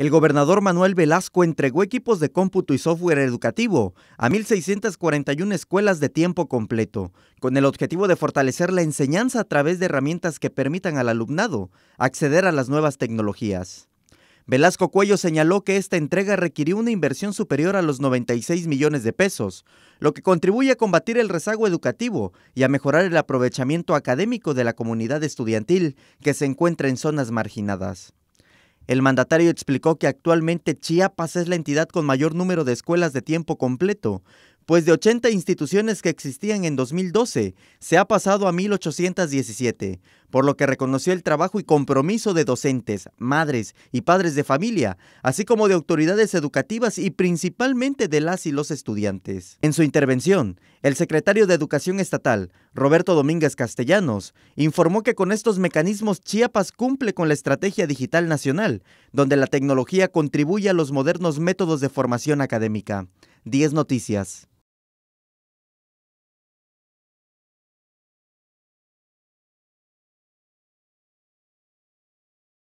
el gobernador Manuel Velasco entregó equipos de cómputo y software educativo a 1.641 escuelas de tiempo completo, con el objetivo de fortalecer la enseñanza a través de herramientas que permitan al alumnado acceder a las nuevas tecnologías. Velasco Cuello señaló que esta entrega requirió una inversión superior a los 96 millones de pesos, lo que contribuye a combatir el rezago educativo y a mejorar el aprovechamiento académico de la comunidad estudiantil que se encuentra en zonas marginadas. El mandatario explicó que actualmente Chiapas es la entidad con mayor número de escuelas de tiempo completo, pues de 80 instituciones que existían en 2012 se ha pasado a 1817, por lo que reconoció el trabajo y compromiso de docentes, madres y padres de familia, así como de autoridades educativas y principalmente de las y los estudiantes. En su intervención, el secretario de Educación Estatal, Roberto Domínguez Castellanos, informó que con estos mecanismos Chiapas cumple con la Estrategia Digital Nacional, donde la tecnología contribuye a los modernos métodos de formación académica. 10 noticias.